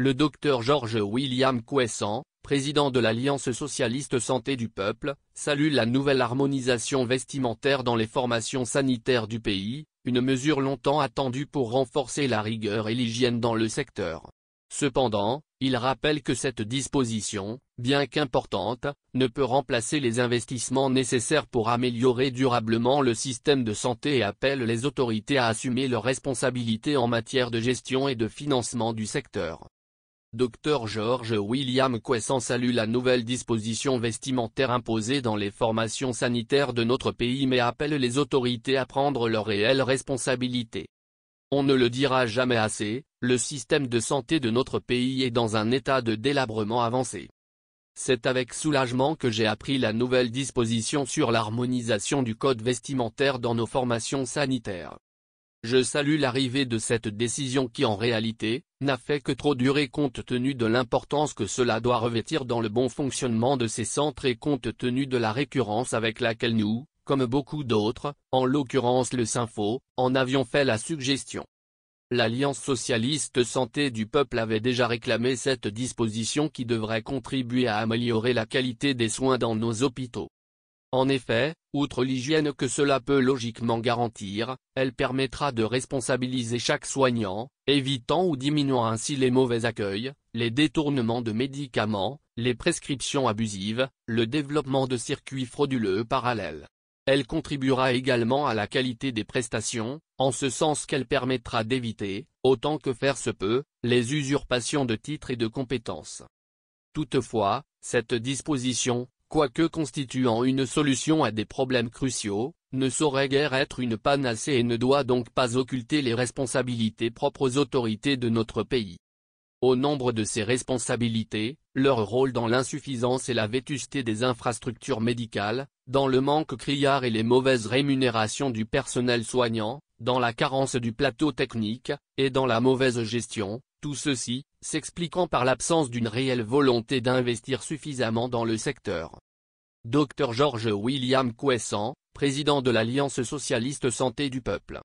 Le docteur Georges William Couessant, président de l'Alliance socialiste santé du peuple, salue la nouvelle harmonisation vestimentaire dans les formations sanitaires du pays, une mesure longtemps attendue pour renforcer la rigueur et l'hygiène dans le secteur. Cependant, il rappelle que cette disposition, bien qu'importante, ne peut remplacer les investissements nécessaires pour améliorer durablement le système de santé et appelle les autorités à assumer leurs responsabilités en matière de gestion et de financement du secteur. Dr George William Quesson salue la nouvelle disposition vestimentaire imposée dans les formations sanitaires de notre pays mais appelle les autorités à prendre leurs réelles responsabilités. On ne le dira jamais assez, le système de santé de notre pays est dans un état de délabrement avancé. C'est avec soulagement que j'ai appris la nouvelle disposition sur l'harmonisation du code vestimentaire dans nos formations sanitaires. Je salue l'arrivée de cette décision qui en réalité, n'a fait que trop durer compte tenu de l'importance que cela doit revêtir dans le bon fonctionnement de ces centres et compte tenu de la récurrence avec laquelle nous, comme beaucoup d'autres, en l'occurrence le Sinfo, en avions fait la suggestion. L'Alliance socialiste santé du peuple avait déjà réclamé cette disposition qui devrait contribuer à améliorer la qualité des soins dans nos hôpitaux. En effet, outre l'hygiène que cela peut logiquement garantir, elle permettra de responsabiliser chaque soignant, évitant ou diminuant ainsi les mauvais accueils, les détournements de médicaments, les prescriptions abusives, le développement de circuits frauduleux parallèles. Elle contribuera également à la qualité des prestations, en ce sens qu'elle permettra d'éviter, autant que faire se peut, les usurpations de titres et de compétences. Toutefois, cette disposition, quoique constituant une solution à des problèmes cruciaux, ne saurait guère être une panacée et ne doit donc pas occulter les responsabilités propres aux autorités de notre pays. Au nombre de ces responsabilités, leur rôle dans l'insuffisance et la vétusté des infrastructures médicales, dans le manque criard et les mauvaises rémunérations du personnel soignant, dans la carence du plateau technique, et dans la mauvaise gestion, tout ceci, s'expliquant par l'absence d'une réelle volonté d'investir suffisamment dans le secteur. Dr George William Couessant, président de l'Alliance socialiste santé du peuple